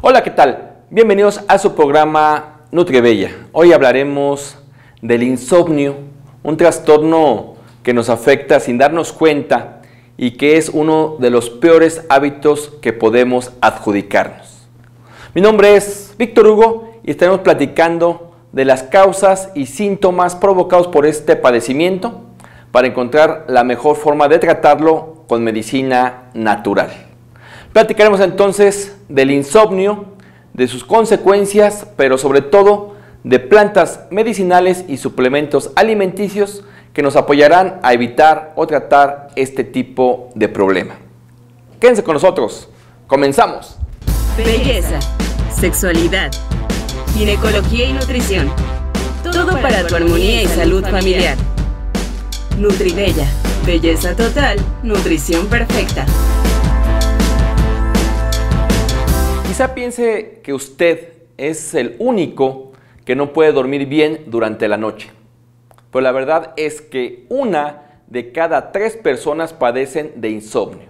Hola, ¿qué tal? Bienvenidos a su programa Bella. Hoy hablaremos del insomnio, un trastorno que nos afecta sin darnos cuenta y que es uno de los peores hábitos que podemos adjudicarnos. Mi nombre es Víctor Hugo y estaremos platicando de las causas y síntomas provocados por este padecimiento para encontrar la mejor forma de tratarlo con medicina natural. Platicaremos entonces del insomnio, de sus consecuencias, pero sobre todo de plantas medicinales y suplementos alimenticios que nos apoyarán a evitar o tratar este tipo de problema. Quédense con nosotros. Comenzamos. Belleza, sexualidad, ginecología y nutrición. Todo para tu armonía y salud familiar. Nutribella, belleza total, nutrición perfecta. Quizá piense que usted es el único que no puede dormir bien durante la noche. Pero la verdad es que una de cada tres personas padecen de insomnio.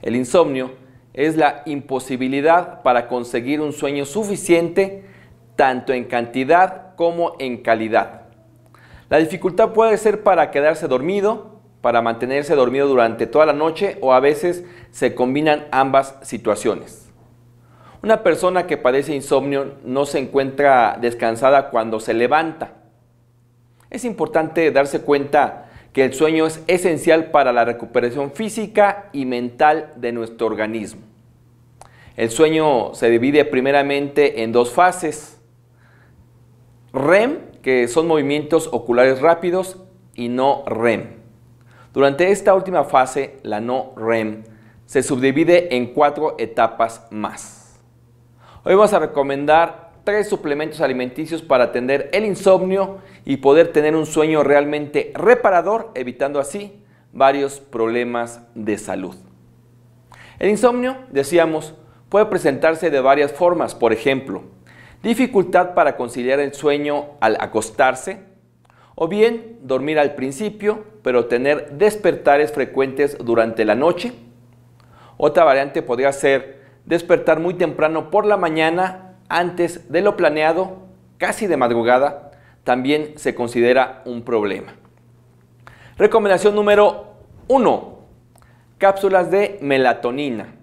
El insomnio es la imposibilidad para conseguir un sueño suficiente tanto en cantidad como en calidad. La dificultad puede ser para quedarse dormido, para mantenerse dormido durante toda la noche o a veces se combinan ambas situaciones. Una persona que padece insomnio no se encuentra descansada cuando se levanta. Es importante darse cuenta que el sueño es esencial para la recuperación física y mental de nuestro organismo. El sueño se divide primeramente en dos fases. REM, que son movimientos oculares rápidos, y no REM. Durante esta última fase, la no REM, se subdivide en cuatro etapas más. Hoy vamos a recomendar tres suplementos alimenticios para atender el insomnio y poder tener un sueño realmente reparador, evitando así varios problemas de salud. El insomnio, decíamos, puede presentarse de varias formas, por ejemplo, dificultad para conciliar el sueño al acostarse, o bien dormir al principio, pero tener despertares frecuentes durante la noche. Otra variante podría ser despertar muy temprano por la mañana antes de lo planeado, casi de madrugada, también se considera un problema. Recomendación número 1. Cápsulas de melatonina.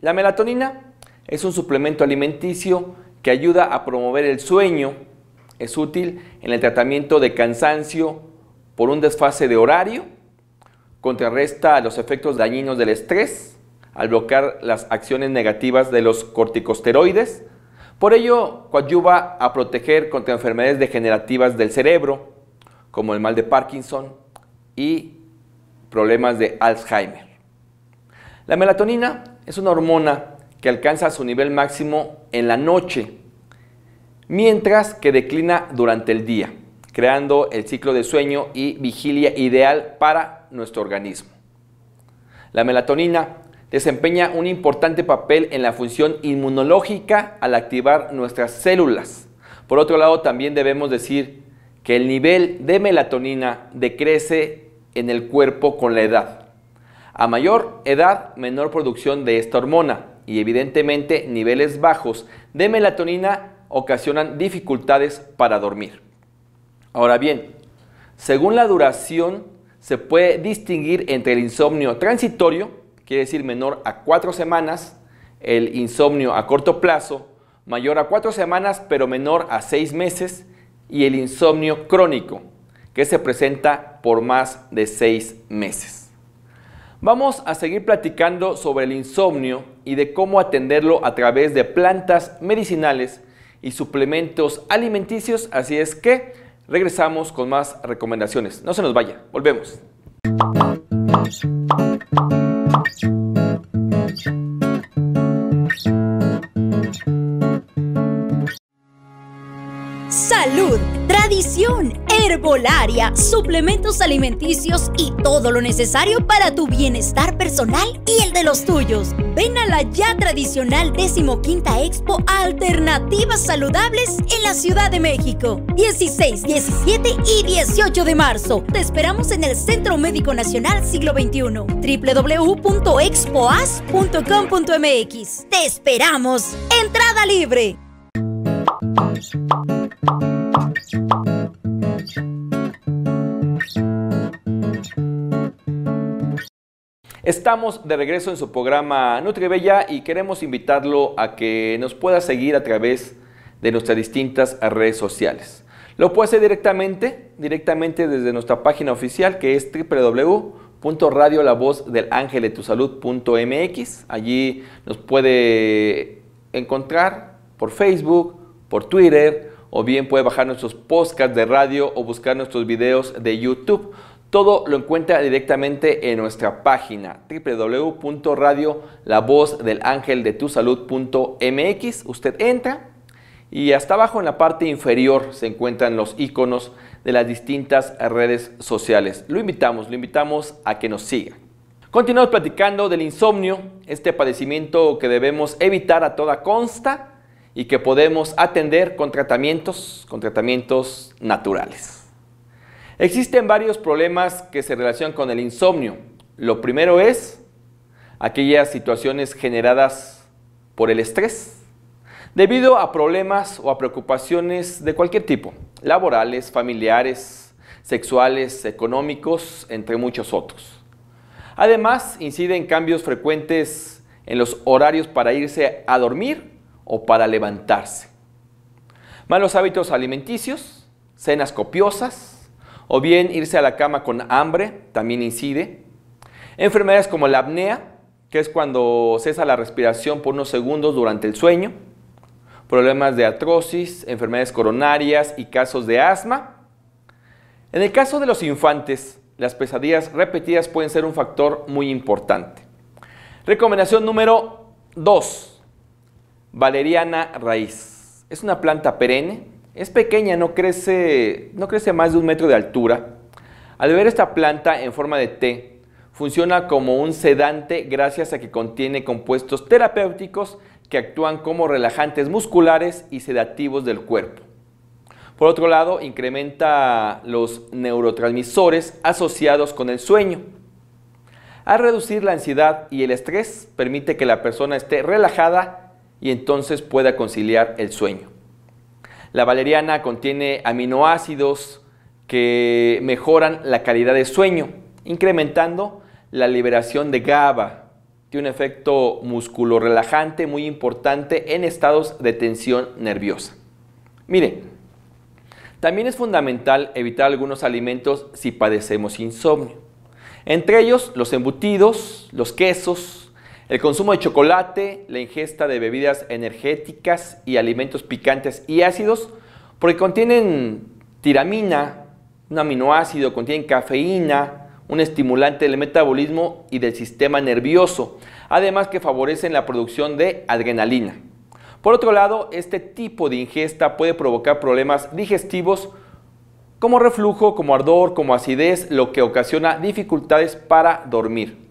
La melatonina es un suplemento alimenticio que ayuda a promover el sueño. Es útil en el tratamiento de cansancio por un desfase de horario, contrarresta los efectos dañinos del estrés, al bloquear las acciones negativas de los corticosteroides. Por ello, coadyuva a proteger contra enfermedades degenerativas del cerebro, como el mal de Parkinson y problemas de Alzheimer. La melatonina es una hormona que alcanza su nivel máximo en la noche, mientras que declina durante el día, creando el ciclo de sueño y vigilia ideal para nuestro organismo. La melatonina desempeña un importante papel en la función inmunológica al activar nuestras células. Por otro lado, también debemos decir que el nivel de melatonina decrece en el cuerpo con la edad. A mayor edad, menor producción de esta hormona y evidentemente niveles bajos de melatonina ocasionan dificultades para dormir. Ahora bien, según la duración, se puede distinguir entre el insomnio transitorio quiere decir menor a cuatro semanas, el insomnio a corto plazo mayor a cuatro semanas pero menor a seis meses y el insomnio crónico que se presenta por más de seis meses. Vamos a seguir platicando sobre el insomnio y de cómo atenderlo a través de plantas medicinales y suplementos alimenticios, así es que regresamos con más recomendaciones. No se nos vaya, volvemos. Salud, tradición herbolaria, suplementos alimenticios y todo lo necesario para tu bienestar personal y el de los tuyos. Ven a la ya tradicional 15 Expo Alternativas Saludables en la Ciudad de México. 16, 17 y 18 de marzo. Te esperamos en el Centro Médico Nacional Siglo XXI. www.expoas.com.mx. Te esperamos. Entrada libre. Estamos de regreso en su programa NutriBella y queremos invitarlo a que nos pueda seguir a través de nuestras distintas redes sociales. Lo puede hacer directamente, directamente desde nuestra página oficial que es www.radiolavozdelangeletusalud.mx Allí nos puede encontrar por Facebook, por Twitter o bien puede bajar nuestros podcasts de radio o buscar nuestros videos de YouTube. Todo lo encuentra directamente en nuestra página www.radiolavozdelangeldetusalud.mx Usted entra y hasta abajo en la parte inferior se encuentran los iconos de las distintas redes sociales. Lo invitamos, lo invitamos a que nos siga. Continuamos platicando del insomnio, este padecimiento que debemos evitar a toda consta y que podemos atender con tratamientos, con tratamientos naturales. Existen varios problemas que se relacionan con el insomnio. Lo primero es aquellas situaciones generadas por el estrés, debido a problemas o a preocupaciones de cualquier tipo, laborales, familiares, sexuales, económicos, entre muchos otros. Además, inciden cambios frecuentes en los horarios para irse a dormir o para levantarse. Malos hábitos alimenticios, cenas copiosas, o bien irse a la cama con hambre, también incide. Enfermedades como la apnea, que es cuando cesa la respiración por unos segundos durante el sueño. Problemas de atrosis, enfermedades coronarias y casos de asma. En el caso de los infantes, las pesadillas repetidas pueden ser un factor muy importante. Recomendación número 2. Valeriana raíz. Es una planta perenne, es pequeña, no crece, no crece más de un metro de altura. Al ver esta planta en forma de té, funciona como un sedante gracias a que contiene compuestos terapéuticos que actúan como relajantes musculares y sedativos del cuerpo. Por otro lado, incrementa los neurotransmisores asociados con el sueño. Al reducir la ansiedad y el estrés, permite que la persona esté relajada y entonces pueda conciliar el sueño. La valeriana contiene aminoácidos que mejoran la calidad de sueño, incrementando la liberación de GABA. Tiene un efecto relajante muy importante en estados de tensión nerviosa. Mire, también es fundamental evitar algunos alimentos si padecemos insomnio. Entre ellos, los embutidos, los quesos, el consumo de chocolate, la ingesta de bebidas energéticas y alimentos picantes y ácidos, porque contienen tiramina, un aminoácido, contienen cafeína, un estimulante del metabolismo y del sistema nervioso, además que favorecen la producción de adrenalina. Por otro lado, este tipo de ingesta puede provocar problemas digestivos como reflujo, como ardor, como acidez, lo que ocasiona dificultades para dormir.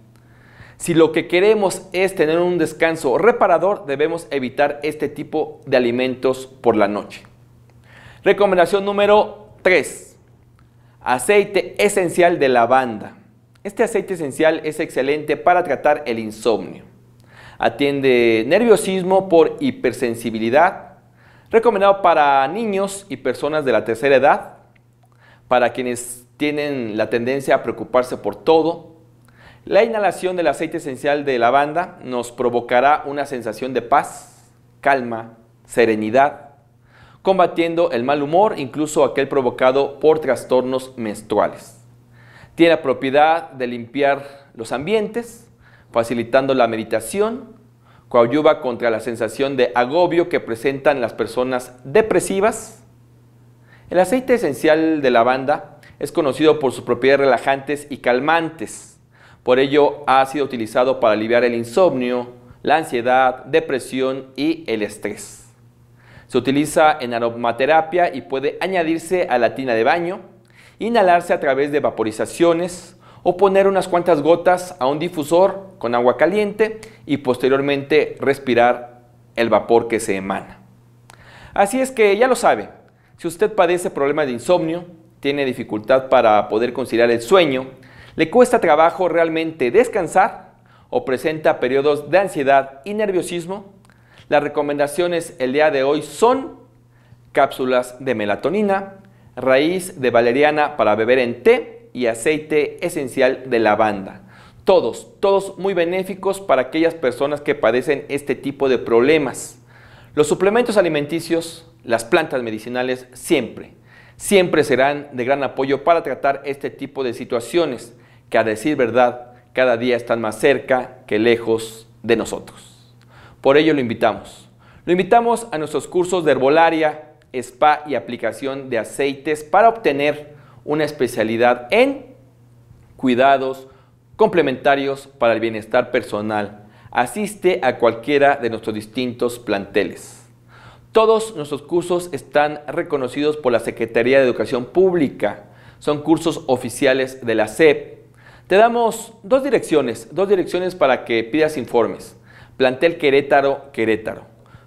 Si lo que queremos es tener un descanso reparador, debemos evitar este tipo de alimentos por la noche. Recomendación número 3. Aceite esencial de lavanda. Este aceite esencial es excelente para tratar el insomnio. Atiende nerviosismo por hipersensibilidad. Recomendado para niños y personas de la tercera edad. Para quienes tienen la tendencia a preocuparse por todo la inhalación del aceite esencial de lavanda nos provocará una sensación de paz, calma, serenidad, combatiendo el mal humor, incluso aquel provocado por trastornos menstruales. Tiene la propiedad de limpiar los ambientes, facilitando la meditación, coadyuva contra la sensación de agobio que presentan las personas depresivas. El aceite esencial de lavanda es conocido por sus propiedades relajantes y calmantes por ello ha sido utilizado para aliviar el insomnio, la ansiedad, depresión y el estrés. Se utiliza en aromaterapia y puede añadirse a la tina de baño, inhalarse a través de vaporizaciones o poner unas cuantas gotas a un difusor con agua caliente y posteriormente respirar el vapor que se emana. Así es que ya lo sabe, si usted padece problemas de insomnio, tiene dificultad para poder conciliar el sueño, le cuesta trabajo realmente descansar o presenta periodos de ansiedad y nerviosismo, las recomendaciones el día de hoy son cápsulas de melatonina, raíz de valeriana para beber en té y aceite esencial de lavanda. Todos, todos muy benéficos para aquellas personas que padecen este tipo de problemas. Los suplementos alimenticios, las plantas medicinales, siempre, siempre serán de gran apoyo para tratar este tipo de situaciones que a decir verdad cada día están más cerca que lejos de nosotros. Por ello lo invitamos. Lo invitamos a nuestros cursos de herbolaria, spa y aplicación de aceites para obtener una especialidad en cuidados complementarios para el bienestar personal. Asiste a cualquiera de nuestros distintos planteles. Todos nuestros cursos están reconocidos por la Secretaría de Educación Pública. Son cursos oficiales de la SEP te damos dos direcciones, dos direcciones para que pidas informes. Plantel Querétaro, Querétaro.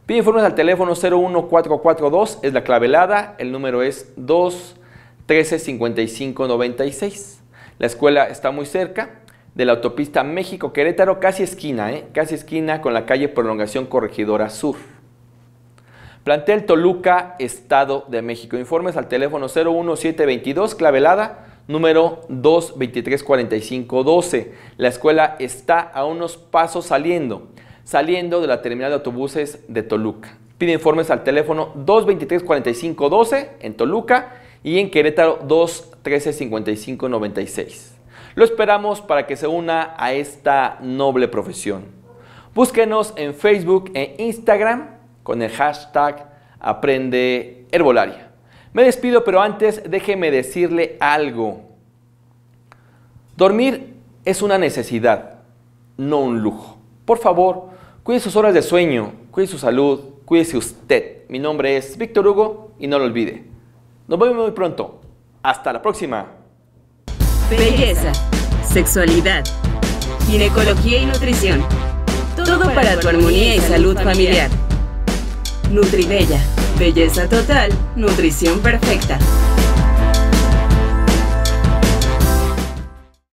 Pide informes al teléfono 01442, es la clavelada, el número es 213-5596. La escuela está muy cerca de la autopista México-Querétaro, casi esquina, ¿eh? casi esquina con la calle Prolongación Corregidora Sur. Plantel Toluca, Estado de México. Informes al teléfono 01722, clavelada número 2234512. La escuela está a unos pasos saliendo, saliendo de la terminal de autobuses de Toluca. Pide informes al teléfono 2234512 en Toluca y en Querétaro 2135596. Lo esperamos para que se una a esta noble profesión. Búsquenos en Facebook e Instagram con el hashtag Aprende Herbolaria. Me despido, pero antes déjeme decirle algo. Dormir es una necesidad, no un lujo. Por favor, cuide sus horas de sueño, cuide su salud, cuídese usted. Mi nombre es Víctor Hugo y no lo olvide. Nos vemos muy pronto. Hasta la próxima. Belleza, sexualidad, ginecología y nutrición. Todo para tu armonía y salud familiar. Nutribella. Belleza total, nutrición perfecta.